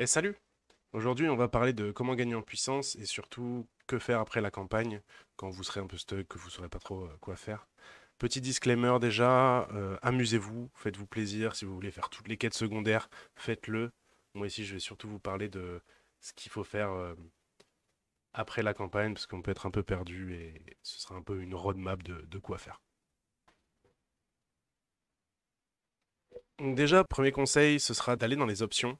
Et eh, salut Aujourd'hui, on va parler de comment gagner en puissance et surtout que faire après la campagne quand vous serez un peu stuck, que vous ne saurez pas trop euh, quoi faire. Petit disclaimer déjà, euh, amusez-vous, faites-vous plaisir. Si vous voulez faire toutes les quêtes secondaires, faites-le. Moi ici, je vais surtout vous parler de ce qu'il faut faire euh, après la campagne parce qu'on peut être un peu perdu et ce sera un peu une roadmap de, de quoi faire. Donc déjà, premier conseil, ce sera d'aller dans les options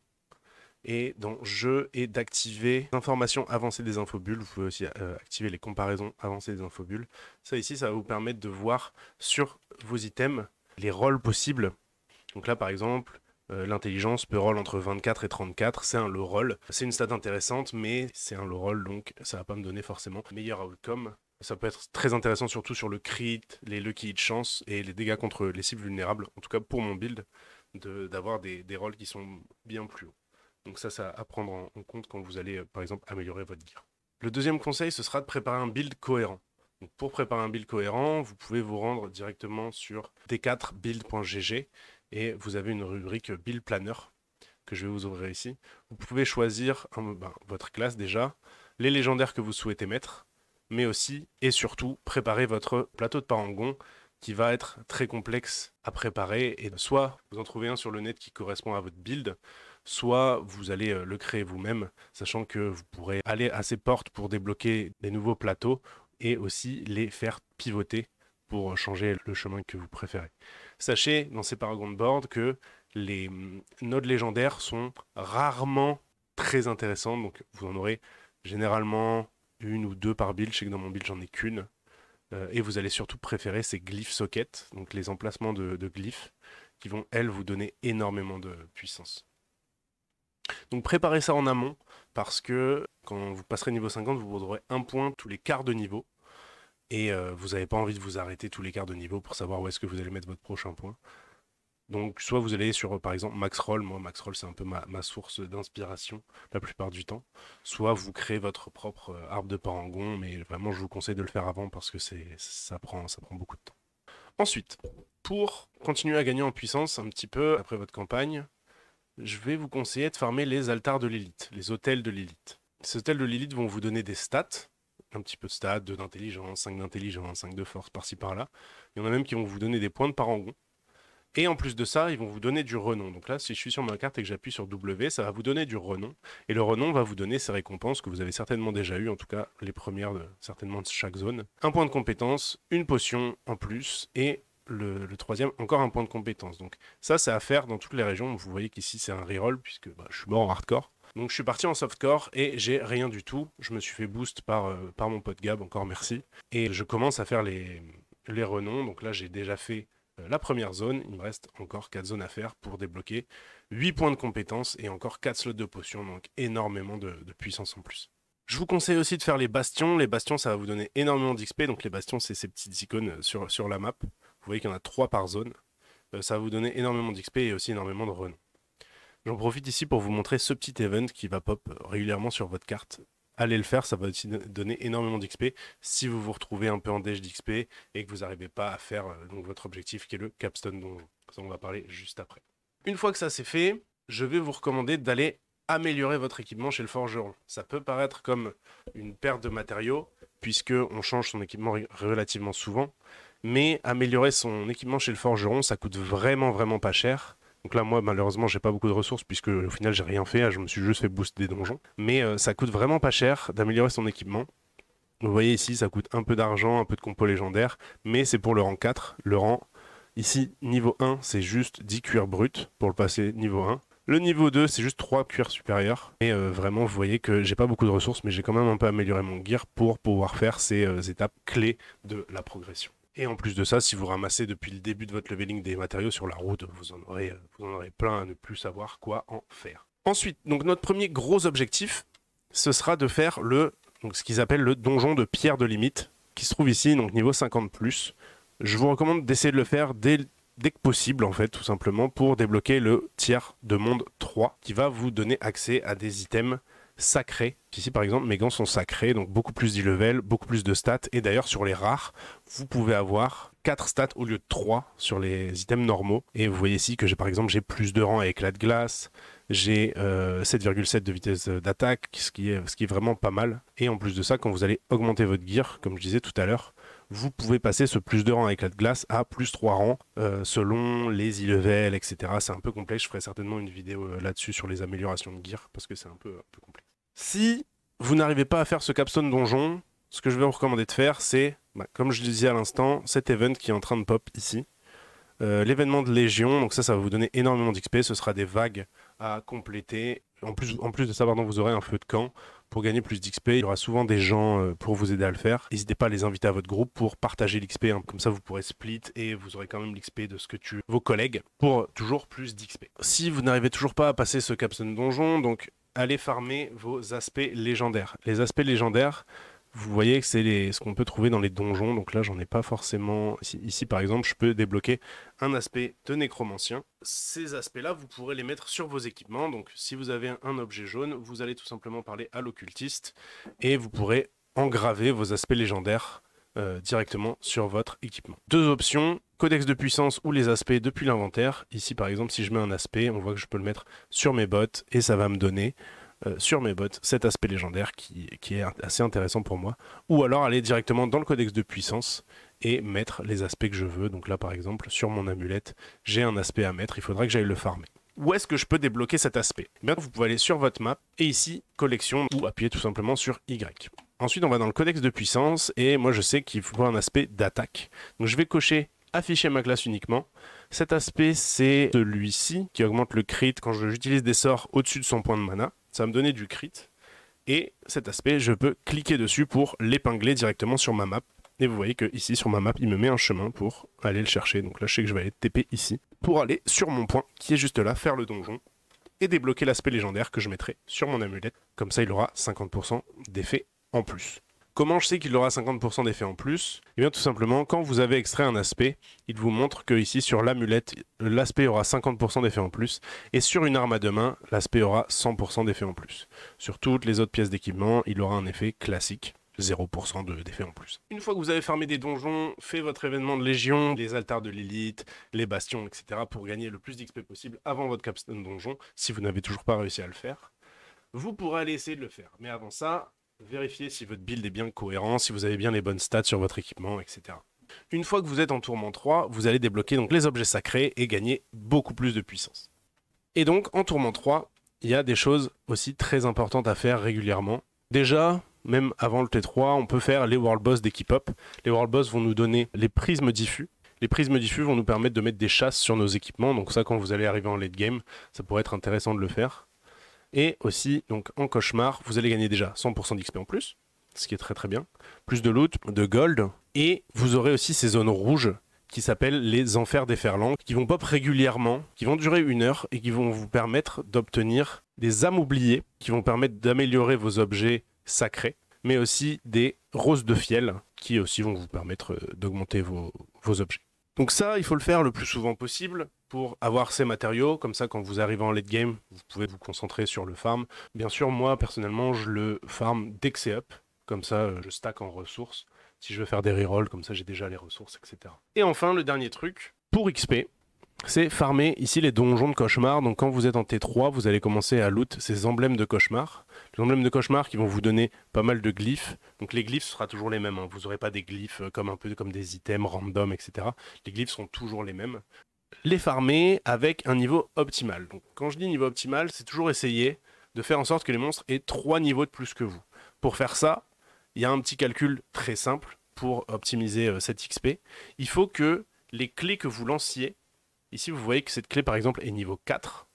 et dans jeu et d'activer l'information avancée des infobules. Vous pouvez aussi euh, activer les comparaisons avancées des infobules. Ça ici, ça va vous permettre de voir sur vos items les rôles possibles. Donc là, par exemple, euh, l'intelligence peut roll entre 24 et 34, c'est un low roll. C'est une stat intéressante, mais c'est un low roll, donc ça va pas me donner forcément meilleur outcome. Ça peut être très intéressant surtout sur le crit, les lucky hit chance et les dégâts contre les cibles vulnérables, en tout cas pour mon build, d'avoir des, des rolls qui sont bien plus hauts. Donc ça, ça à prendre en compte quand vous allez, euh, par exemple, améliorer votre gear. Le deuxième conseil, ce sera de préparer un build cohérent. pour préparer un build cohérent, vous pouvez vous rendre directement sur t 4 buildgg et vous avez une rubrique build planner que je vais vous ouvrir ici. Vous pouvez choisir ben, votre classe déjà, les légendaires que vous souhaitez mettre, mais aussi et surtout préparer votre plateau de parangon qui va être très complexe à préparer. Et soit vous en trouvez un sur le net qui correspond à votre build, soit vous allez euh, le créer vous-même, sachant que vous pourrez aller à ces portes pour débloquer des nouveaux plateaux et aussi les faire pivoter pour changer le chemin que vous préférez. Sachez dans ces de Board que les mm, nodes légendaires sont rarement très intéressantes, donc vous en aurez généralement une ou deux par build, je sais que dans mon build j'en ai qu'une, euh, et vous allez surtout préférer ces glyphes sockets, donc les emplacements de, de glyphes, qui vont elles vous donner énormément de puissance. Donc préparez ça en amont, parce que quand vous passerez niveau 50, vous voudrez un point tous les quarts de niveau. Et euh, vous n'avez pas envie de vous arrêter tous les quarts de niveau pour savoir où est-ce que vous allez mettre votre prochain point. Donc soit vous allez sur euh, par exemple Roll. moi Roll, c'est un peu ma, source d'inspiration la plupart du temps, soit vous créez votre propre euh, arbre de parangon, mais vraiment je vous conseille de le faire avant parce que ça ça prend beaucoup de temps. Ensuite, pour continuer à gagner en puissance un petit peu après votre campagne, je vais vous conseiller de farmer les altars de l'élite, les hôtels de l'élite. Ces hôtels de l'élite vont vous donner des stats, un petit peu de stats, 2 d'intelligence, 5 d'intelligence, 5 de force, par-ci par-là. Il y en a même qui vont vous donner des points de parangon. Et en plus de ça, ils vont vous donner du renom. Donc là, si je suis sur ma carte et que j'appuie sur W, ça va vous donner du renom. Et le renom va vous donner ces récompenses que vous avez certainement déjà eues, en tout cas les premières de, certainement de chaque zone. Un point de compétence, une potion en plus, et le, troisième, encore un point de compétence. Donc ça, c'est à faire dans toutes les régions. Vous voyez qu'ici, c'est un reroll, puisque bah, je suis mort en hardcore. Donc je suis parti en softcore et j'ai rien du tout. Je me suis fait boost par, euh, par mon pote Gab, encore merci. Et je commence à faire les, les renoms. Donc là, j'ai déjà fait euh, la première zone. Il me reste encore 4 zones à faire pour débloquer 8 points de compétence et encore 4 slots de potions. Donc énormément de, de puissance en plus. Je vous conseille aussi de faire les bastions. Les bastions, ça va vous donner énormément d'XP. Donc les bastions, c'est ces petites icônes euh, sur, sur la map. Vous voyez qu'il y en a 3 par zone. Euh, ça va vous donner énormément d'XP et aussi énormément de run. J'en profite ici pour vous montrer ce petit event qui va pop régulièrement sur votre carte. Allez le faire, ça va aussi donner énormément d'XP si vous vous retrouvez un peu en déj d'XP et que vous n'arrivez pas à faire euh, votre objectif qui est le capstone dont, on va parler juste après. Une fois que ça c'est fait, je vais vous recommander d'aller améliorer votre équipement chez le forgeron. Ça peut paraître comme une perte de matériaux puisqu'on change son équipement relativement souvent, mais améliorer son équipement chez le forgeron, ça coûte vraiment, vraiment pas cher. Donc là, moi, malheureusement, j'ai pas beaucoup de ressources puisque au final, j'ai rien fait. Hein, je me suis juste fait booster des donjons. Mais euh, ça coûte vraiment pas cher d'améliorer son équipement. Vous voyez ici, ça coûte un peu d'argent, un peu de compo légendaire, mais c'est pour le rang 4. Le rang, ici, niveau 1, c'est juste 10 cuirs bruts pour le passer niveau 1. Le niveau 2, c'est juste 3 cuirs supérieurs. Et euh, vraiment, vous voyez que j'ai pas beaucoup de ressources, mais j'ai quand même un peu amélioré mon gear pour pouvoir faire ces euh, étapes clés de la progression. Et en plus de ça, si vous ramassez depuis le début de votre leveling des matériaux sur la route, vous en aurez, euh, vous en aurez plein à ne plus savoir quoi en faire. Ensuite, donc notre premier gros objectif, ce sera de faire le, donc ce qu'ils appellent le donjon de pierre de limite, qui se trouve ici, donc niveau 50+. Je vous recommande d'essayer de le faire dès dès que possible, en fait, tout simplement, pour débloquer le tiers de monde 3, qui va vous donner accès à des items sacrés. Ici, par exemple, mes gants sont sacrés, donc beaucoup plus d'e-level, beaucoup plus de stats. Et d'ailleurs, sur les rares, vous pouvez avoir 4 stats au lieu de 3 sur les items normaux. Et vous voyez ici que j'ai, par exemple, j'ai plus de rang à éclat de glace, j'ai 7,7 euh, de vitesse d'attaque, ce, ce qui est vraiment pas mal. Et en plus de ça, quand vous allez augmenter votre gear, comme je disais tout à l'heure, vous pouvez passer ce plus 2 rangs avec la glace à plus 3 rangs euh, selon les e-levels, etc. C'est un peu complexe, je ferai certainement une vidéo euh, là-dessus sur les améliorations de gear, parce que c'est un peu, complexe. Si vous n'arrivez pas à faire ce capstone donjon, ce que je vais vous recommander de faire, c'est, bah, comme je le disais à l'instant, cet event qui est en train de pop ici. Euh, l'événement de Légion, donc ça, ça va vous donner énormément d'XP, ce sera des vagues à compléter. En plus, en plus de ça, vous aurez un feu de camp, pour gagner plus d'XP. Il y aura souvent des gens euh, pour vous aider à le faire. N'hésitez pas à les inviter à votre groupe pour partager l'XP. Hein. Comme ça, vous pourrez split et vous aurez quand même l'XP de ce que tu vos collègues pour toujours plus d'XP. Si vous n'arrivez toujours pas à passer ce Capstone Donjon, donc allez farmer vos aspects légendaires. Les aspects légendaires, vous voyez que c'est ce qu'on peut trouver dans les donjons. Donc là, j'en ai pas forcément. Ici, par exemple, je peux débloquer un aspect de nécromancien. Ces aspects-là, vous pourrez les mettre sur vos équipements. Donc si vous avez un objet jaune, vous allez tout simplement parler à l'occultiste et vous pourrez engraver vos aspects légendaires euh, directement sur votre équipement. Deux options, codex de puissance ou les aspects depuis l'inventaire. Ici, par exemple, si je mets un aspect, on voit que je peux le mettre sur mes bottes et ça va me donner euh, sur mes bots cet aspect légendaire qui, est assez intéressant pour moi. Ou alors aller directement dans le codex de puissance et mettre les aspects que je veux. Donc là, par exemple, sur mon amulette, j'ai un aspect à mettre, il faudra que j'aille le farmer. Où est-ce que je peux débloquer cet aspect eh bien, Vous pouvez aller sur votre map et ici, collection, ou appuyer tout simplement sur Y. Ensuite, on va dans le codex de puissance et moi je sais qu'il faut un aspect d'attaque. Donc je vais cocher afficher ma classe uniquement. Cet aspect, c'est celui-ci qui augmente le crit quand j'utilise des sorts au-dessus de son point de mana. Ça va me donner du crit. Et cet aspect, je peux cliquer dessus pour l'épingler directement sur ma map. Et vous voyez que ici sur ma map, il me met un chemin pour aller le chercher. Donc là, je sais que je vais aller TP ici pour aller sur mon point qui est juste là, faire le donjon et débloquer l'aspect légendaire que je mettrai sur mon amulette. Comme ça, il aura 50% d'effet en plus. Comment je sais qu'il aura 50% d'effet en plus Eh bien tout simplement, quand vous avez extrait un aspect, il vous montre que ici sur l'amulette, l'aspect aura 50% d'effet en plus, et sur une arme à deux mains, l'aspect aura 100% d'effet en plus. Sur toutes les autres pièces d'équipement, il aura un effet classique. 0% d'effet en plus. Une fois que vous avez fermé des donjons, fait votre événement de légion, les altars de l'élite, les bastions, etc. pour gagner le plus d'XP possible avant votre capstone donjon, si vous n'avez toujours pas réussi à le faire, vous pourrez aller essayer de le faire. Mais avant ça, Vérifiez si votre build est bien cohérent, si vous avez bien les bonnes stats sur votre équipement, etc. Une fois que vous êtes en tourment 3, vous allez débloquer donc les objets sacrés et gagner beaucoup plus de puissance. Et donc en tourment 3, il y a des choses aussi très importantes à faire régulièrement. Déjà, même avant le T3, on peut faire les World Boss d'équipe up. Les World Boss vont nous donner les prismes diffus. Les prismes diffus vont nous permettre de mettre des chasses sur nos équipements. Donc ça, quand vous allez arriver en late game, ça pourrait être intéressant de le faire. Et aussi, donc en cauchemar, vous allez gagner déjà 100% d'XP en plus, ce qui est très très bien. Plus de loot, de gold. Et vous aurez aussi ces zones rouges qui s'appellent les enfers des déferlants, qui vont pop régulièrement, qui vont durer une heure et qui vont vous permettre d'obtenir des âmes oubliées, qui vont permettre d'améliorer vos objets sacrés, mais aussi des roses de fiel, qui aussi vont vous permettre euh, d'augmenter vos objets. Donc ça, il faut le faire le plus souvent possible pour avoir ces matériaux. Comme ça, quand vous arrivez en late game, vous pouvez vous concentrer sur le farm. Bien sûr, moi, personnellement, je le farm dès que c'est up. Comme ça, euh, je stack en ressources. Si je veux faire des rerolls, comme ça, j'ai déjà les ressources, etc. Et enfin, le dernier truc, pour XP, c'est farmer ici les donjons de cauchemar. Donc, quand vous êtes en T3, vous allez commencer à loot ces emblèmes de cauchemar. Les emblèmes de cauchemar qui vont vous donner pas mal de glyphes. Donc, les glyphes seront toujours les mêmes. Hein. Vous n'aurez pas des glyphes euh, comme un peu comme des items random, etc. Les glyphes sont toujours les mêmes les farmer avec un niveau optimal. Donc quand je dis niveau optimal, c'est toujours essayer de faire en sorte que les monstres aient trois niveaux de plus que vous. Pour faire ça, il y a un petit calcul très simple pour optimiser cet euh, cette XP. Il faut que les clés que vous lanciez, ici vous voyez que cette clé par exemple est niveau 4,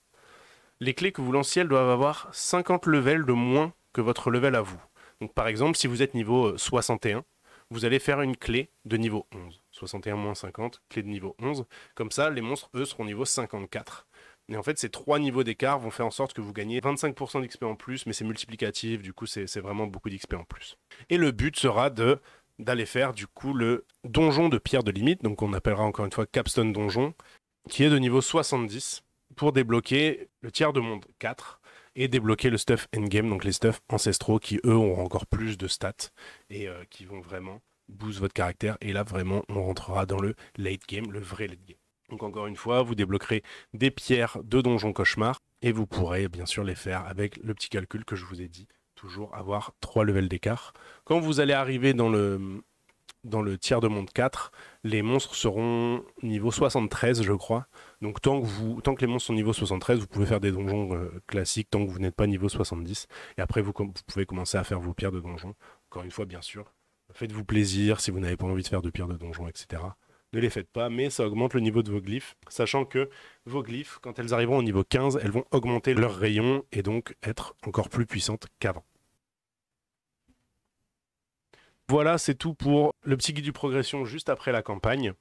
les clés que vous lanciez elles doivent avoir 50 levels de moins que votre level à vous. Donc par exemple, si vous êtes niveau 61, euh, vous allez faire une clé de niveau 11. 61-50, clé de niveau 11. Comme ça, les monstres, eux, seront niveau 54. Et en fait, ces trois niveaux d'écart vont faire en sorte que vous gagnez 25% d'XP en plus, mais c'est multiplicatif, du coup, c'est vraiment beaucoup d'XP en plus. Et le but sera de d'aller faire du coup le donjon de pierre de limite, donc on appellera encore une fois Capstone Donjon, qui est de niveau 70 pour débloquer le tiers de monde 4 et débloquer le stuff endgame, donc les stuffs ancestraux qui eux ont encore plus de stats et euh, qui vont vraiment boost votre caractère. Et là, vraiment, on rentrera dans le late game, le vrai late game. Donc encore une fois, vous débloquerez des pierres de donjon cauchemar et vous pourrez bien sûr les faire avec le petit calcul que je vous ai dit, toujours avoir 3 levels d'écart. Quand vous allez arriver dans le, dans le tiers de monde 4, les monstres seront niveau 73, je crois. Donc tant que, vous, tant que les monstres sont niveau 73, vous pouvez faire des donjons euh, classiques tant que vous n'êtes pas niveau 70. Et après, vous, vous pouvez commencer à faire vos pierres de donjons. Encore une fois, bien sûr, Faites-vous plaisir si vous n'avez pas envie de faire de pire de donjons, etc. Ne les faites pas, mais ça augmente le niveau de vos glyphes, sachant que vos glyphes, quand elles arriveront au niveau 15, elles vont augmenter leur rayon et donc être encore plus puissantes qu'avant. Voilà, c'est tout pour le petit guide du progression juste après la campagne.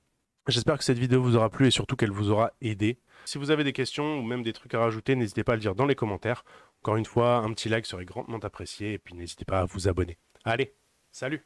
J'espère que cette vidéo vous aura plu et surtout qu'elle vous aura aidé. Si vous avez des questions ou même des trucs à rajouter, n'hésitez pas à le dire dans les commentaires. Encore une fois, un petit like serait grandement apprécié et puis n'hésitez pas à vous abonner. Allez, salut